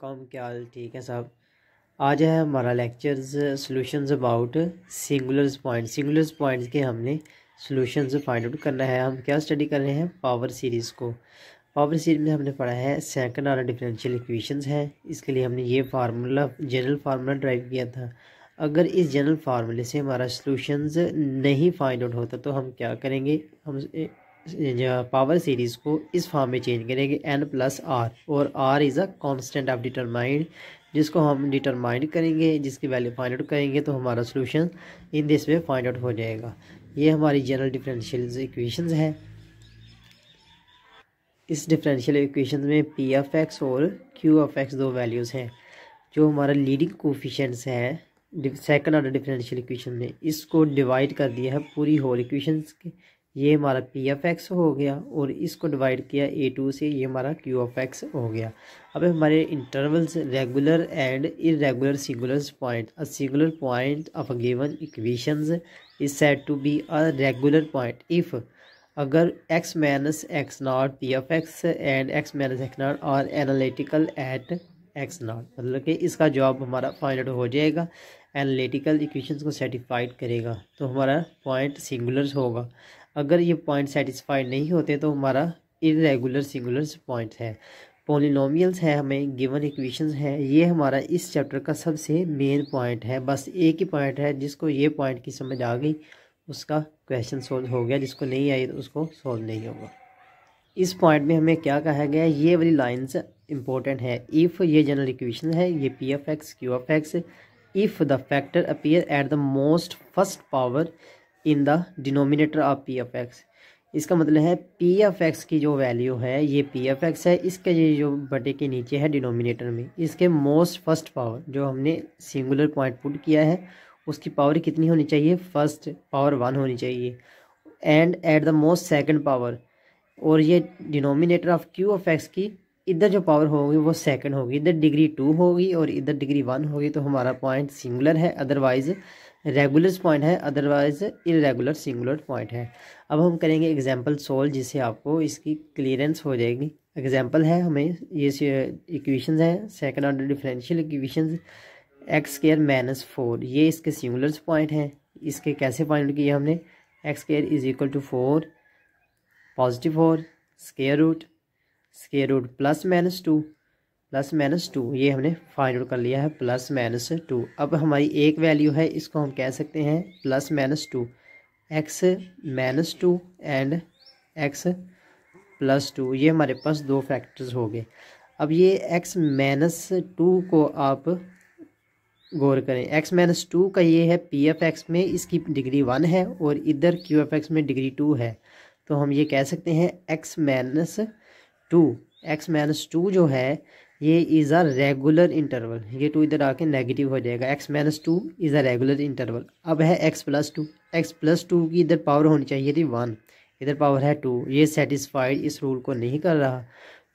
com क्या ठीक है साहब आज है हमारा lectures solutions about singulars point singulars points के हमने सॉल्यूशंस फाइंड आउट करना है हम क्या स्टडी कर रहे हैं पावर सीरीज़ को पावर सीरीज में हमने पढ़ा है सेकंड ऑर्डर डिफरेंशियल इक्वेशंस हैं इसके लिए हमने ये फार्मूला जनरल फार्मूला ड्राइव किया था अगर इस जनरल फार्मूले से हमारा सॉल्यूशंस नहीं फाइंड आउट होता तो हम क्या करेंगे हम पावर सीरीज को इस फॉर्म में चेंज करेंगे एन प्लस आर और R is a constant of determined जिसको हम डिटरमाइंड करेंगे जिसकी वैल्यू फाइंड आउट करेंगे तो हमारा solution in this way find out हो जाएगा ये हमारी जनरल डिफरेंशियल इक्वेशंस है इस डिफरेंशियल इक्वेशन में पी एफ एक्स और क्यू एफ एक्स दो वैल्यूज़ हैं जो हमारा लीडिंग कोफिशेंट्स है सेकंड ऑर्डर डिफरेंशियल इक्वेशन में इसको डिवाइड कर दिया है पूरी होल इक्वेशंस के ये हमारा पी एफ एक्स हो गया और इसको डिवाइड किया ए टू से ये हमारा क्यू एफ एक्स हो गया अब हमारे intervals regular and irregular singular point a singular point of given equations is set to be a regular point if अगर X minus X not P of X and X minus X not और analytical at X not मतलब कि इसका जवाब हमारा find out हो जाएगा analytical equations को सेटिस्फाइड करेगा तो हमारा पॉइंट सिंगुलर होगा अगर ये पॉइंट सेटिस्फाइड नहीं होते तो हमारा इरेगुलर सिंगुलर पॉइंट है पोलिनोमियल्स है हमें गिवन इक्वेशंस है ये हमारा इस चैप्टर का सबसे मेन पॉइंट है बस एक ही पॉइंट है जिसको ये पॉइंट की समझ आ गई उसका क्वेश्चन सोल्व हो गया जिसको नहीं आई तो उसको सोल्व नहीं होगा इस पॉइंट में हमें क्या कहा गया ये वाली लाइन्स इंपॉर्टेंट है इफ़ ये जनरल इक्वेशन है ये P of X Q of X if the factor appear at the most first power in the denominator of P of X इसका मतलब है पी एफ एक्स की जो वैल्यू है ये पी एफ एक्स है इसके ये जो बटे के नीचे है डिनोमिनेटर में इसके मोस्ट फर्स्ट पावर जो हमने सिंगुलर पॉइंट पुट किया है उसकी पावर कितनी होनी चाहिए फर्स्ट पावर वन होनी चाहिए and at the most second power और ये denominator of Q of X की इधर जो पावर होगी वो सेकंड होगी इधर डिग्री टू होगी और इधर डिग्री वन होगी तो हमारा पॉइंट सिंगुलर है अदरवाइज़ रेगुलर पॉइंट है अदरवाइज इरेगुलर सिंगुलर पॉइंट है अब हम करेंगे एग्जाम्पल सोल्व जिससे आपको इसकी क्लियरेंस हो जाएगी एग्जाम्पल है हमें ये इक्वेशंस हैं second order differential equations X square minus four ये इसके सिंगुलर पॉइंट हैं इसके कैसे पॉइंट किए हमने X square is equal to four positive four square root square root plus minus two plus minus two ये हमने फाइंड आउट कर लिया है प्लस माइनस टू अब हमारी एक वैल्यू है इसको हम कह सकते हैं plus minus two X minus two and X plus two ये हमारे पास दो फैक्टर्स हो गए अब ये एक्स माइनस टू को आप गौर करें एक्स माइनस टू का ये है पी एफ एक्स में इसकी डिग्री वन है और इधर क्यू एफ एक्स में डिग्री टू है तो हम ये कह सकते हैं X minus two X minus two जो है ये इज़ आ रेगुलर इंटरवल ये टू इधर आके नेगेटिव हो जाएगा X minus two is a regular interval अब है X plus two X plus two की इधर पावर होनी चाहिए थी वन इधर पावर है टू ये सेटिस्फाइड इस रूल को नहीं कर रहा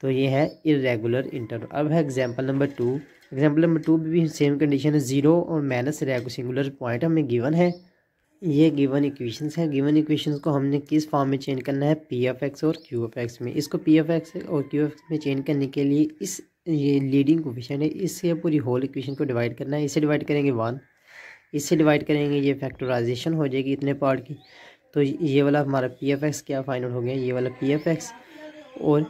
तो ये है इरेगुलर इंटरवल अब है example number two example number two भी सेम कंडीशन है ज़ीरो और माइनस रेगु सिंगुलर पॉइंट हमें गिवन है ये गिवन इक्वेशंस हैं गिवन इक्वेशंस को हमने किस फॉर्म में चेंज करना है पी एफ एक्स और क्यू एफ एक्स में इसको पी एफ एक्स और क्यू एफ एक्स में चेंज करने के लिए इस ये लीडिंग कोफिशेंट है इससे पूरी होल इक्वेशन को डिवाइड करना है इसे डिवाइड करेंगे वन इससे डिवाइड करेंगे ये फैक्टराइजेशन हो जाएगी इतने पार्ट की तो ये वाला हमारा पी एफ एक्स क्या फाइनल हो गया ये वाला पी एफ एक्स और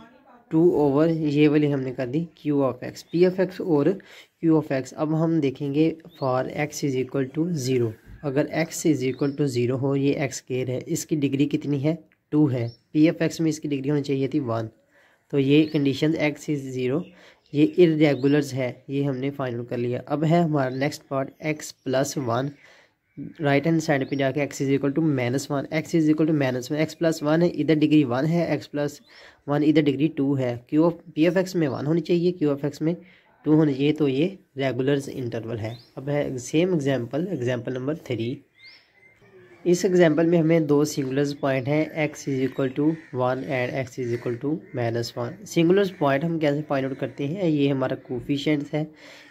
टू ओवर ये वाली हमने कर दी Q of X P of X और क्यू ऑफ एक्स अब हम देखेंगे for X is equal to zero अगर X is equal to zero हो ये एक्स केयर है इसकी डिग्री कितनी है टू है पी एफ एक्स में इसकी डिग्री होनी चाहिए थी वन तो ये कंडीशन एक्स इज़ ज़ीरो ये इरेगुलर्स है ये हमने फाइनल कर लिया अब है हमारा next part X plus one right hand side पे जाके X is equal to minus one X is equal to minus one X plus one है इधर डिग्री वन है एक्स प्लस वन इधर डिग्री टू है Q of P of X में one होनी चाहिए क्यू एफ एक्स में to होनी चाहिए तो ये रेगुलर्स इंटरवल है अब है same example example number three इस एग्जाम्पल में हमें दो सिंगुलर्स पॉइंट हैं X is equal to one and X is equal to minus one singulars point हम कैसे फाइंड आउट करते हैं ये हमारा कोफिशेंट्स है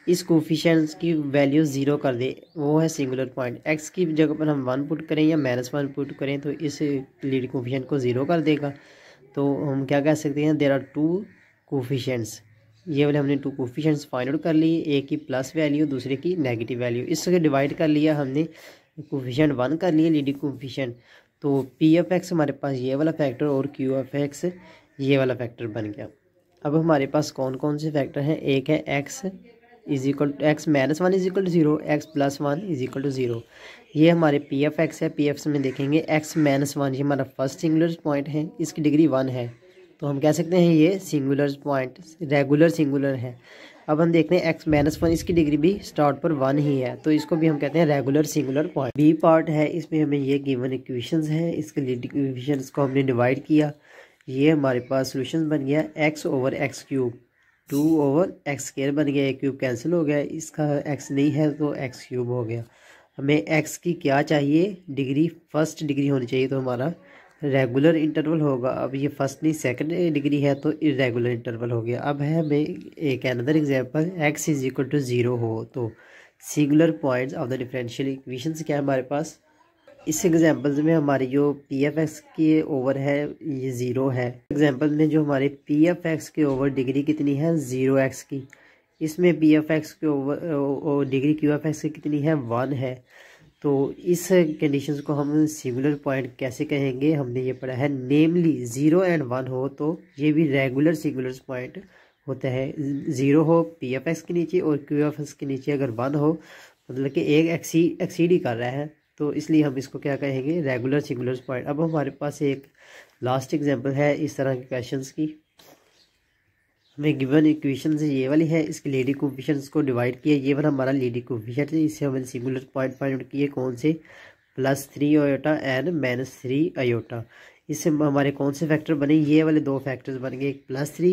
इस कोफिशेंट्स की वैल्यू ज़ीरो कर दे वो है सिंगुलर पॉइंट एक्स की जगह पर हम वन पुट करें या माइनस वन पुट करें तो इस लीड कोफिशेंट को ज़ीरो कर देगा तो हम क्या कह सकते हैं देर आर टू कोफिशेंट्स ये वाले हमने टू कोफिशेंट्स फाइंड आउट कर लिए एक की प्लस वैल्यू दूसरे की नेगेटिव वैल्यू इसके डिवाइड कर लिया हमने कोफिशेंट वन कर लिए लीडिंग कोफिशेंट तो पी एफ एक्स हमारे पास ये वाला फैक्टर और क्यू एफ एक्स ये वाला फैक्टर बन गया अब हमारे पास कौन कौन से फैक्टर हैं एक है X is equal to X minus one is equal to zero X plus one is equal to zero ये हमारे पी एफ एक्स है पी एफ में देखेंगे एक्स माइनस वन ये हमारा फर्स्ट सिंगुलर पॉइंट है इसकी डिग्री वन है तो हम कह सकते हैं ये सिंगुलर पॉइंट रेगुलर सिंगुलर है अब हम देखते हैं एक्स माइनस वन इसकी डिग्री भी स्टार्ट पर वन ही है तो इसको भी हम कहते हैं regular singular point B part है इसमें हमें ये गिवन इक्वेशंस हैं इसके लिए इक्वेशंस को हमने डिवाइड किया ये हमारे पास सोल्यूशन बन गया X over X cube two over X square बन गया एक क्यूब कैंसिल हो गया इसका एक्स नहीं है तो एक्स क्यूब हो गया हमें एक्स की क्या चाहिए डिग्री फर्स्ट डिग्री होनी चाहिए तो हमारा रेगुलर इंटरवल होगा अब ये फर्स्ट नहीं सेकेंड डिग्री है तो इरेगुलर इंटरवल हो गया अब है हमें एक another example X is equal to zero हो तो singular points of the differential equations क्या है हमारे पास इस एग्जाम्पल में हमारी जो पी एफ एक्स के ओवर है ये ज़ीरो है एग्जाम्पल में जो हमारे पी एफ एक्स के ओवर डिग्री कितनी है ज़ीरो एक्स की इसमें पी एफ एक्स के over degree Q of X की कितनी है वन है तो इस कंडीशन को हम सिंगुलर पॉइंट कैसे कहेंगे हमने ये पढ़ा है नेमली ज़ीरो एंड वन हो तो ये भी रेगुलर सिंगुलर पॉइंट होता है ज़ीरो हो पी एफ एक्स के नीचे और क्यू एफ एक्स के नीचे अगर वन हो मतलब कि एक एक्सी एक्सीड ही कर रहा है तो इसलिए हम इसको क्या कहेंगे रेगुलर सिंगुलर पॉइंट अब हमारे पास एक लास्ट एग्जाम्पल है इस तरह के क्वेश्चन की हमें गिवन इक्वेशन से ये वाली है इसके लेडी कोफिशंस को डिवाइड किया ये वाला हमारा लेडी कोफिशंट है इससे हमने सिमुलर पॉइंट फाइंड किए कौन से plus three iota and minus three iota इससे हमारे कौन से फैक्टर बने ये वाले दो फैक्टर्स बन गए एक plus three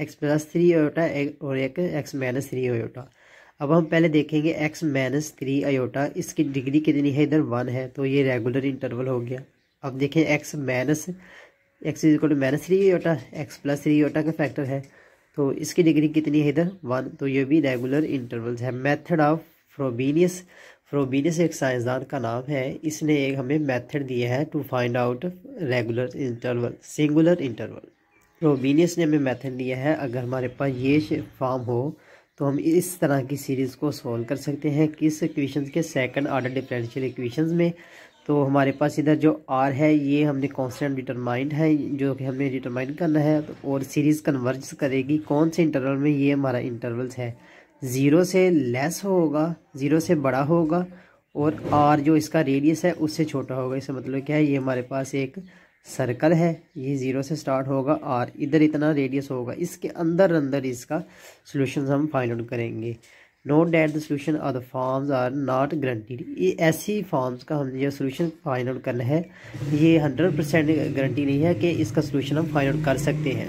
X plus three iota और एक एक्स माइनस थ्री अयोटा अब हम पहले देखेंगे एक्स माइनस थ्री अयोटा इसकी डिग्री कितनी है इधर वन है तो ये रेगुलर इंटरवल हो गया अब देखें X minus X is equal to minus three iota X plus three iota का फैक्टर है तो इसकी डिग्री कितनी है इधर वन तो ये भी रेगुलर इंटरवल्स है मेथड ऑफ फ्रोबीनियस फ्रोबीनियस एक साइंसदान का नाम है इसने एक हमें मेथड दिया है to find out regular interval singular interval Frobenius ने हमें मेथड दिया है अगर हमारे पास ये फॉर्म हो तो हम इस तरह की सीरीज़ को सॉल्व कर सकते हैं किस इक्वेशन के सेकंड ऑर्डर डिफरेंशियल इक्वेशन में तो हमारे पास इधर जो आर है ये हमने कॉन्स्टेंट डिटरमाइंड है जो कि हमने डिटरमाइन करना है तो और सीरीज़ कन्वर्ज करेगी कौन से इंटरवल में ये हमारा इंटरवल्स है ज़ीरो से लेस होगा ज़ीरो से बड़ा होगा और आर जो इसका रेडियस है उससे छोटा होगा इससे मतलब क्या है ये हमारे पास एक सर्कल है ये ज़ीरो से स्टार्ट होगा आर इधर इतना रेडियस होगा इसके अंदर अंदर इसका सोल्यूशन हम फाइंड आउट करेंगे note that the solution the forms are not guaranteed ये ऐसी फॉर्म्स का हम जो सोल्यूशन फाइंड आउट करना है ये हंड्रेड परसेंट गारंटी नहीं है कि इसका सोल्यूशन हम फाइंड आउट कर सकते हैं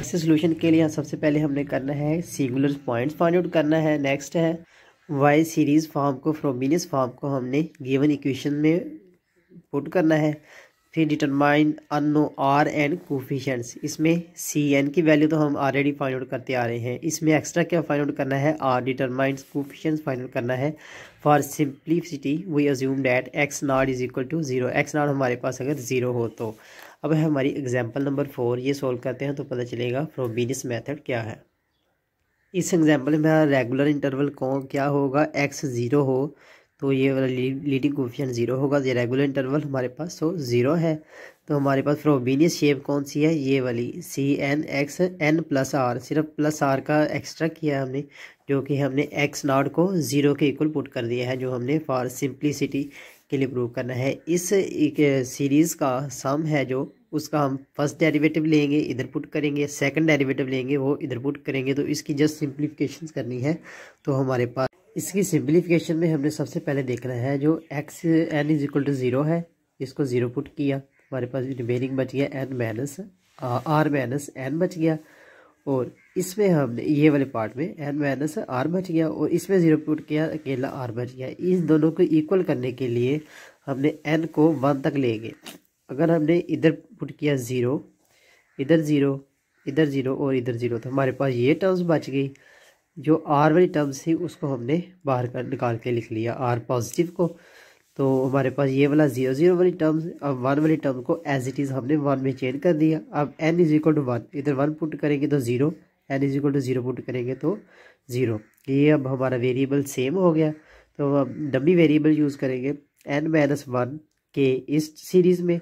इस सोल्यूशन के लिए सबसे पहले हमने करना है सिंगुलर पॉइंट्स फाइंड आउट करना है नेक्स्ट है वाई सीरीज़ फॉर्म को फ्रोमिनियस फॉर्म को हमने गिवन इक्वेशन में पुट करना है फिर डिटरमाइन अनो आर एंड कोफिशंस इसमें सी एन की वैल्यू तो हम ऑलरेडी फाइंड आउट करते आ रहे हैं इसमें एक्स्ट्रा क्या फाइंड आउट करना है or determine coefficients find out करना है for simplicity we assume that X not is equal to zero X not हमारे पास अगर ज़ीरो हो तो अब हमारी एग्जाम्पल नंबर फोर ये सोल्व करते हैं तो पता चलेगा फ्रोबीनियस मैथड क्या है इस एग्जाम्पल में रेगुलर इंटरवल कौन क्या होगा एक्स ज़ीरो हो तो ये वाला लीडिंग कोफिशन ज़ीरो होगा ये रेगुलर इंटरवल हमारे पास सो ज़ीरो है तो हमारे पास फ्रोबीनियस शेप कौन सी है ये वाली C N X N plus R सिर्फ प्लस आर का एक्स्ट्रा किया हमने जो कि हमने एक्स नॉट को ज़ीरो के इक्वल पुट कर दिया है जो हमने फॉर सिंप्लिसिटी के लिए प्रूव करना है इस एक सीरीज़ का सम है जो उसका हम फर्स्ट डेरिवेटिव लेंगे इधर पुट करेंगे सेकंड डेरिवेटिव लेंगे वो इधर पुट करेंगे तो इसकी जस्ट सिंप्लीफिकेशन करनी है तो हमारे पास इसकी सिंप्लीफिकेशन में हमने सबसे पहले देखना है जो X N is equal to zero है इसको ज़ीरो पुट किया हमारे पास रिमेनिंग बच गया N minus R minus N बच गया और इसमें हमने ये वाले पार्ट में एन माइनस आर बच गया और इसमें ज़ीरो पुट किया अकेला आर बच गया इन दोनों को इक्वल करने के लिए हमने एन को वन तक ले गए अगर हमने इधर पुट किया ज़ीरो इधर ज़ीरो इधर ज़ीरो और इधर ज़ीरो तो हमारे पास ये टर्म्स बच गई जो आर वाली टर्म्स थी उसको हमने बाहर कर निकाल के लिख लिया आर पॉजिटिव को तो हमारे पास ये वाला जीरो जीरो वाली टर्म्स अब वन वाली टर्म को एज इट इज़ हमने वन में चेंज कर दिया अब N is equal to one इधर वन पुट करेंगे तो zero N is equal to zero put करेंगे तो ज़ीरो ये अब हमारा वेरिएबल सेम हो गया तो अब डमी वेरिएबल यूज़ करेंगे एन माइनस वन के इस सीरीज़ में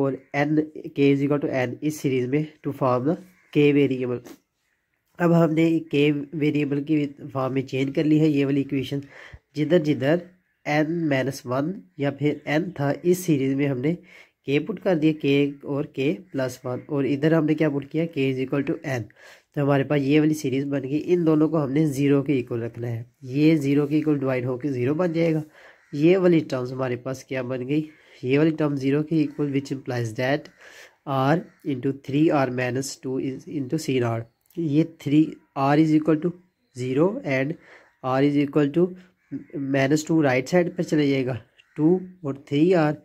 और N K is equal to N इस सीरीज़ में to form the K variable अब हमने के वेरिएबल की फॉर्म में चेंज कर ली है ये वाली इक्वेशन जिधर जिधर एन माइनस वन या फिर एन था इस सीरीज में हमने के पुट कर दिया के और के प्लस वन और इधर हमने क्या पुट किया के इज इक्वल टू एन तो हमारे पास ये वाली सीरीज बन गई इन दोनों को हमने ज़ीरो के इक्वल रखना है ये ज़ीरो के इक्वल डिवाइड होकर ज़ीरो बन जाएगा ये वाली टर्म्स हमारे पास क्या बन गई ये वाली टर्म ज़ीरो के इक्वल which implies that R into three R minus two is into C not ये three R is equal to zero and R is equal to minus two right side पर चला जाएगा टू और three are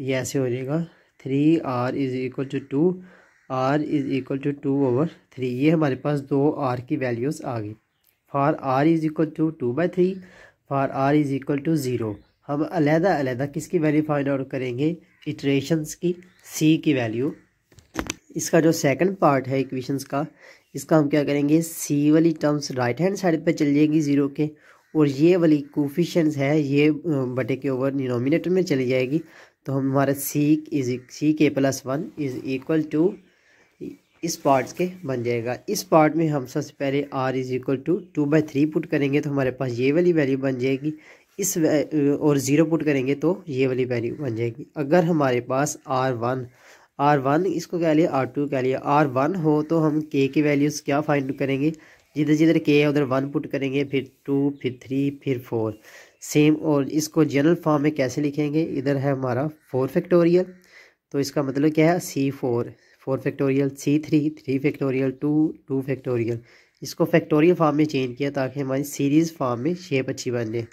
ये ऐसे हो जाएगा three R is equal to two R is equal to two over three ये हमारे पास दो आर की वैल्यूज़ आ गई for R is equal to two by three for R is equal to zero हम अलहदा अलहदा किसकी वैल्यू फाइंड आउट करेंगे इटरेशंस की सी की वैल्यू इसका जो सेकंड पार्ट है इक्वेशंस का इसका हम क्या करेंगे सी वाली टर्म्स राइट हैंड साइड पे चली जाएगी ज़ीरो के और ये वाली कोफिशंस है ये बटे के ओवर डिनोमिनेटर में चली जाएगी तो हमारा सी is C K plus one is equal to इस पार्ट के बन जाएगा इस पार्ट में हम सबसे पहले R is equal to two by three put करेंगे तो हमारे पास ये वाली वैल्यू बन जाएगी इस और ज़ीरो पुट करेंगे तो ये वाली वैल्यू बन जाएगी अगर हमारे पास आर वन आर वन इसको कह लिए आर टू कह लिए आर वन हो तो हम के की वैल्यूज़ क्या फाइंड करेंगे जिधर जिधर के है उधर वन पुट करेंगे फिर टू फिर थ्री फिर फोर सेम और इसको जनरल फॉर्म में कैसे लिखेंगे इधर है हमारा फोर फैक्टोरियल तो इसका मतलब क्या है C four four factorial C three three factorial two two factorial इसको फैक्टोरियल फॉर्म में चेंज किया ताकि हमारी सीरीज़ फॉर्म में शेप अच्छी बन जाए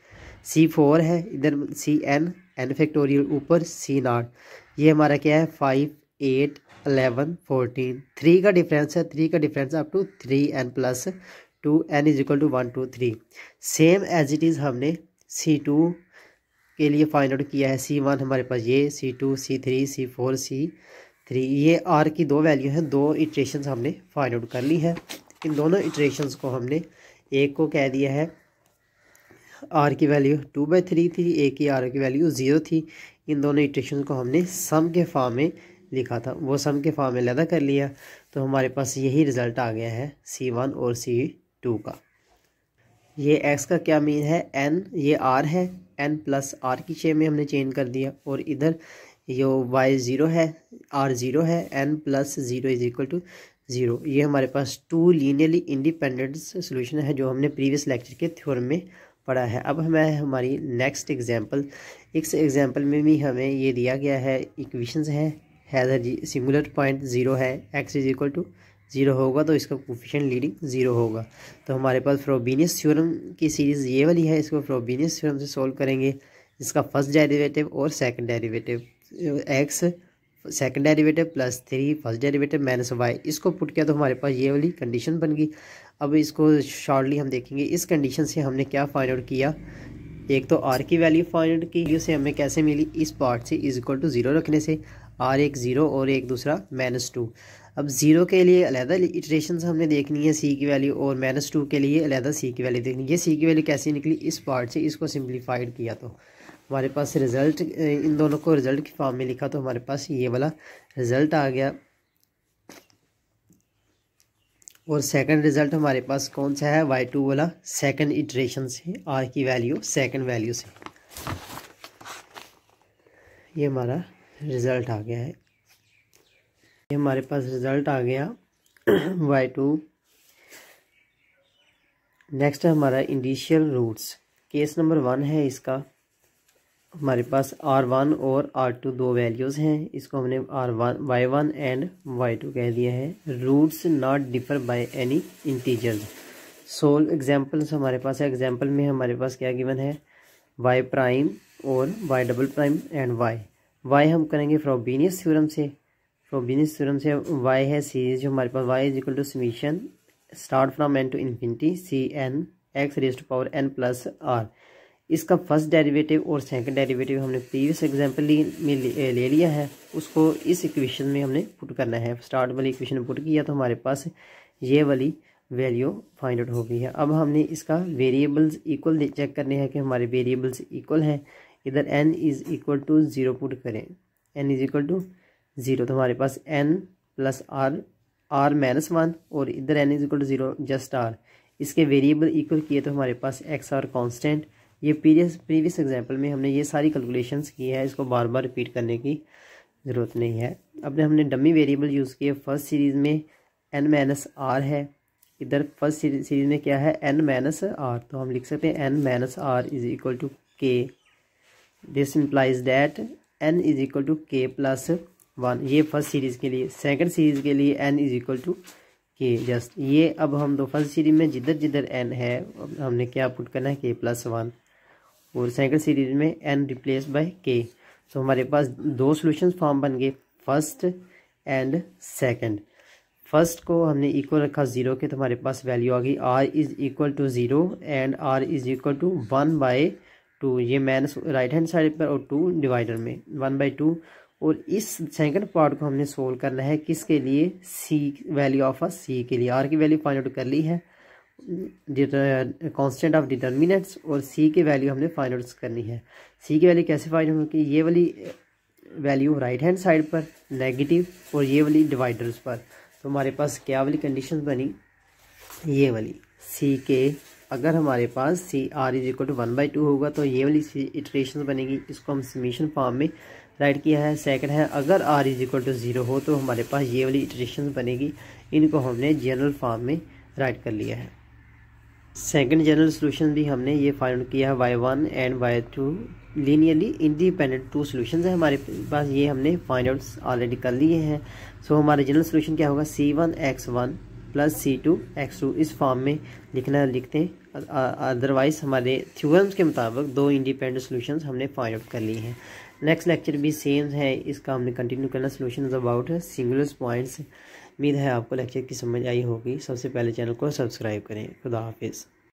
सी फोर है इधर सी एन एन फैक्टोरियल ऊपर सी नाट ये हमारा क्या है five eight eleven fourteen three का डिफरेंस है थ्री का difference up to three N plus two N is equal to one two three same as it is हमने सी टू के लिए फाइंड आउट किया है सी वन हमारे पास ये C two C three C four C three ये R की दो वैल्यू हैं दो इट्रेशन हमने फाइंड आउट कर ली है इन दोनों इट्रेशन को हमने एक को कह दिया है आर की वैल्यू टू बाई थ्री थी एक की आर की वैल्यू ज़ीरो थी इन दोनों इटरेशन को हमने सम के फॉर्म में लिखा था वो सम के फॉर्म में लदा कर लिया तो हमारे पास यही रिज़ल्ट आ गया है सी वन और सी टू का ये एक्स का क्या मीन है एन ये आर है एन प्लस आर की शे में हमने चेंज कर दिया और इधर यो वाई ज़ीरो है आर ज़ीरो है N plus zero is equal to zero ये हमारे पास टू लीनियरली इंडिपेंडेंट सोल्यूशन है जो हमने प्रीवियस लेक्चर के थ्योरम में पढ़ा है अब हमें हमारी नेक्स्ट एग्जांपल इस एग्जांपल में भी हमें ये दिया गया है इक्वेशंस हैं हैदर सिंगुलर पॉइंट ज़ीरो है X is equal to zero होगा तो इसका कोफिशेंट लीडिंग ज़ीरो होगा तो हमारे पास फ्रोबीनियस थ्योरम की सीरीज़ ये वाली है इसको फ्रोबीनियस थ्योरम से सोल्व करेंगे इसका फर्स्ट डेरिवेटिव और second derivative X second derivative plus three first derivative minus Y इसको पुट किया तो हमारे पास ये वाली कंडीशन बन गई अब इसको शॉर्टली हम देखेंगे इस कंडीशन से हमने क्या फाइंड आउट किया एक तो आर की वैल्यू फाइंड आउट की जिससे हमें कैसे मिली इस पार्ट से इज इक्वल टू ज़ीरो रखने से आर एक ज़ीरो और एक दूसरा माइनस टू अब ज़ीरो के लिए अलहदा इटरेशन हमने देखनी है सी की वैल्यू और माइनस टू के लिए अलहदा सी की वैल्यू देखनी है ये सी की वैल्यू कैसी निकली इस पार्ट से इसको सिंप्लीफाइड किया तो हमारे पास रिज़ल्ट इन दोनों को रिज़ल्ट के फॉर्म में लिखा तो हमारे पास ये वाला रिज़ल्ट आ गया और सेकंड रिज़ल्ट हमारे पास कौन सा है वाई टू वाला सेकंड इटरेशन से आर की वैल्यू सेकंड वैल्यू से ये हमारा रिज़ल्ट आ गया है ये हमारे पास रिज़ल्ट आ गया वाई टू नेक्स्ट है हमारा indicial roots case number one है इसका हमारे पास आर वन और आर टू दो वैल्यूज़ हैं इसको हमने R one Y one and Y two कह दिया है roots not differ by any integers solved examples हमारे पास है एग्जांपल में हमारे पास क्या गिवन है वाई प्राइम और Y double prime and Y Y हम करेंगे फ्रोबीनियस थ्योरम से फ्रोबीनियस थ्योरम से वाई है सीरीज जो हमारे पास Y is equal to summation start from N to infinity C N X raise to power N plus R इसका first derivative और सेकंड डेरिवेटिव हमने प्रीवियस एग्जाम्पल में ले लिया है उसको इस इक्वेशन में हमने पुट करना है स्टार्ट वाली इक्वेशन पुट किया तो हमारे पास ये वाली वैल्यू फाइंड आउट हो गई है अब हमने इसका वेरिएबल्स इक्वल चेक करने हैं कि हमारे वेरिएबल्स इक्वल हैं इधर N is equal to zero put करें N is equal to zero तो हमारे पास N plus R R minus one और इधर N is equal to zero just R इसके वेरिएबल इक्वल किए तो हमारे पास एक्स आर कॉन्स्टेंट ये प्रीवियस प्रीवियस एग्जाम्पल में हमने ये सारी कैलकुलेशंस की है इसको बार बार रिपीट करने की ज़रूरत नहीं है अपने हमने डमी वेरिएबल यूज़ किए फर्स्ट सीरीज़ में एन माइनस आर है इधर फर्स्ट सीरीज़ में क्या है एन माइनस आर तो हम लिख सकते हैं N minus R is equal to K this implies that N is equal to K plus one ये फर्स्ट सीरीज़ के लिए सेकंड सीरीज़ के लिए N is equal to K just ये अब हम दो फर्स्ट सीरीज में जिधर जिधर एन है हमने क्या पुट करना है के प्लस वन और सेकंड सीरीज में एन रिप्लेस बाय के तो हमारे पास दो सोल्यूशन फॉर्म बन गए फर्स्ट एंड सेकंड फर्स्ट को हमने इक्वल रखा ज़ीरो के तो हमारे पास वैल्यू आ गई R is equal to zero and R is equal to one by two ये माइनस राइट हैंड साइड पर और टू डिवाइडर में वन बाई टू और इस सेकंड पार्ट को हमने सोल्व करना है किसके लिए सी वैल्यू ऑफ अ सी के लिए आर की वैल्यू फाइंड आउट कर ली है कांस्टेंट ऑफ डिटर्मिनेट्स और सी की वैल्यू हमने फाइंड आउट करनी है सी की वैल्यू कैसे फाइंड आउट की ये वाली वैल्यू राइट हैंड साइड पर नेगेटिव और ये वाली डिवाइडर्स पर तो हमारे पास क्या वाली कंडीशन बनी ये वाली सी के अगर हमारे पास C R is equal to one by two होगा तो ये वाली इटरेशन बनेगी इसको हम समीशन फॉर्म में राइट किया है सेकंड है अगर R is equal to zero हो तो हमारे पास ये वाली इटरेशन बनेगी इनको हमने जनरल फॉर्म में राइट कर लिया है सेकंड जनरल सोल्यूशन भी हमने ये फाइंड किया है Y one and Y two linearly independent two solution है हमारे पास ये हमने फाइंड आउट ऑलरेडी कर लिए हैं सो so, जनरल सोल्यूशन क्या होगा C one X one plus C two X two इस फॉर्म में लिखना लिखते हैं अदरवाइज हमारे थ्योरम्स के मुताबिक दो इंडिपेंडेंट सोल्यूशन हमने फाइंड आउट कर लिए हैं नेक्स्ट लेक्चर भी सेम है इसका हमने कंटिन्यू करना सोल्यूशन अबाउट सिंगुलर पॉइंट्स उम्मीद है आपको लेक्चर की समझ आई होगी सबसे पहले चैनल को सब्सक्राइब करें खुदा हाफिज़